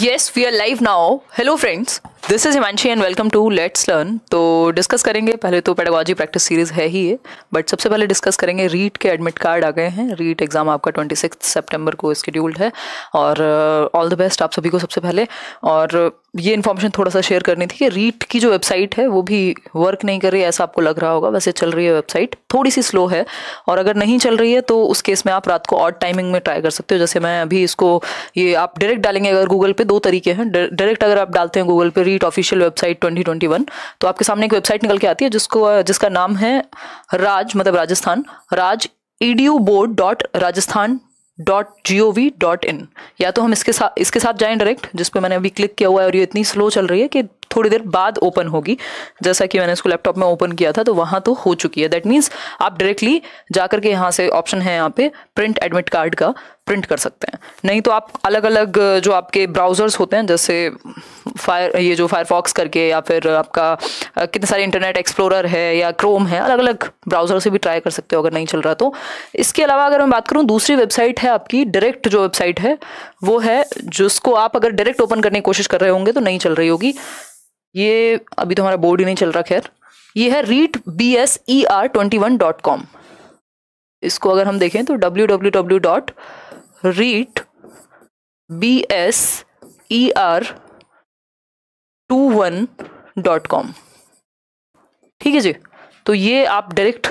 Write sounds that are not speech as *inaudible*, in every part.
yes we are live now hello friends this is Himanshi and welcome to let's learn तो discuss करेंगे पहले तो pedagogy practice series है ही है बट सबसे पहले डिस्कस करेंगे रीट के एडमिट कार्ड आ गए हैं रीट एग्जाम आपका ट्वेंटी सिक्स सेप्टेम्बर को स्केड्यूल्ड है और ऑल द बेस्ट आप सभी को सबसे पहले और uh, ये इन्फॉर्मेशन थोड़ा सा शेयर करनी थी कि रीट की जो वेबसाइट है वो भी वर्क नहीं कर रही है ऐसा आपको लग रहा होगा वैसे चल रही है वेबसाइट थोड़ी सी स्लो है और अगर नहीं चल रही है तो उस केस में आप रात को और टाइमिंग में ट्राई कर सकते हो जैसे मैं अभी इसको ये आप डायरेक्ट डालेंगे अगर गूगल पे दो तरीके हैं डायरेक्ट अगर आप डालते हैं गूगल पे रीट ऑफिशियल वेबसाइट 2021 तो आपके सामने एक वेबसाइट निकल के आती है जिसको जिसका नाम है राज मतलब Rajasthan Raj E D U board dot Rajasthan dot G O V dot in या तो हम इसके साथ इसके साथ जाएं डायरेक्ट जिस पर मैंने अभी क्लिक किया हुआ है और ये इतनी स्लो चल रही है कि थोड़ी देर बाद ओपन होगी जैसा कि मैंने इसको लैपटॉप में ओपन किया था तो वहाँ तो हो चुकी है दैट मीन्स आप डायरेक्टली जाकर के यहाँ से ऑप्शन है यहाँ पे प्रिंट एडमिट कार्ड का प्रिंट कर सकते हैं नहीं तो आप अलग अलग जो आपके ब्राउज़र्स होते हैं जैसे फायर ये जो फायरफॉक्स करके या फिर आपका कितने सारे इंटरनेट एक्सप्लोरर है या क्रोम है अलग अलग ब्राउज़र से भी ट्राई कर सकते हो अगर नहीं चल रहा तो इसके अलावा अगर मैं बात करूँ दूसरी वेबसाइट है आपकी डायरेक्ट जो वेबसाइट है वो है जिसको आप अगर डायरेक्ट ओपन करने की कोशिश कर रहे होंगे तो नहीं चल रही होगी ये अभी तो हमारा बोर्ड ही नहीं चल रहा खैर ये है REET B S E R twenty one dot com इसको अगर हम देखें तो W W W dot REET B S E R two one dot com ठीक है जी तो ये आप डायरेक्ट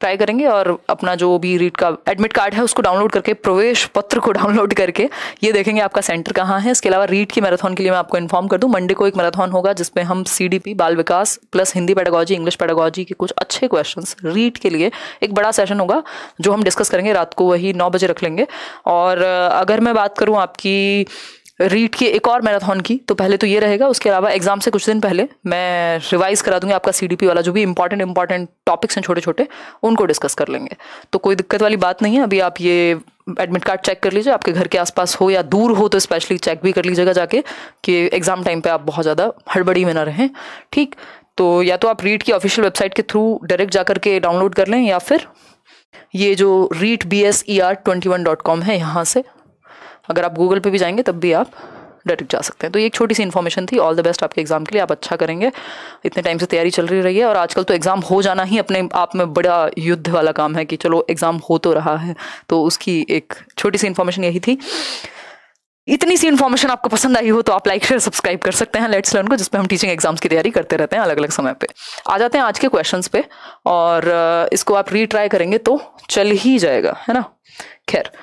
ट्राई करेंगे और अपना जो भी रीट का एडमिट कार्ड है उसको डाउनलोड करके प्रवेश पत्र को डाउनलोड *laughs* करके ये देखेंगे आपका सेंटर कहाँ है इसके अलावा रीट की मैराथन के लिए मैं आपको इन्फॉर्म कर दूँ मंडे को एक मैराथन होगा जिसमें हम सी बाल विकास plus Hindi pedagogy English pedagogy के कुछ अच्छे क्वेश्चन रीड के लिए एक बड़ा सेशन होगा जो हम डिस्कस करेंगे रात को वही नौ बजे रख लेंगे और अगर मैं बात करूँ आपकी रीट की एक और मैराथन की तो पहले तो ये रहेगा उसके अलावा एग्जाम से कुछ दिन पहले मैं रिवाइज करा दूंगी आपका सीडीपी वाला जो भी इंपॉर्टेंट इंपॉर्टेंट टॉपिक्स हैं छोटे छोटे उनको डिस्कस कर लेंगे तो कोई दिक्कत वाली बात नहीं है अभी आप ये एडमिट कार्ड चेक कर लीजिए आपके घर के आसपास हो या दूर हो तो स्पेशली चेक भी कर लीजिएगा जाके कि एग्ज़ाम टाइम पे आप बहुत ज़्यादा हड़बड़ी में ना रहें ठीक तो या तो आप रीट की ऑफिशियल वेबसाइट के थ्रू डायरेक्ट जा के डाउनलोड कर लें या फिर ये जो REET B S E R twenty one dot com है यहाँ से अगर आप गूगल पे भी जाएंगे तब भी आप डायरेक्ट जा सकते हैं तो ये एक छोटी सी इन्फॉर्मेशन थी ऑल द बेस्ट आपके एग्जाम के लिए आप अच्छा करेंगे इतने टाइम से तैयारी चल रही रही है और आजकल तो एग्ज़ाम हो जाना ही अपने आप में बड़ा युद्ध वाला काम है कि चलो एग्ज़ाम हो तो रहा है तो उसकी एक छोटी सी इन्फॉर्मेशन यही थी इतनी सी इन्फॉर्मेशन आपको पसंद आई हो तो आप लाइक शेयर सब्सक्राइब कर सकते हैं लेट्स लर्न को जिसमें हम टीचिंग एग्जाम्स की तैयारी करते रहते हैं अलग अलग समय पे आ जाते हैं आज के क्वेश्चंस पे और इसको आप रीट्राई करेंगे तो चल ही जाएगा है ना खैर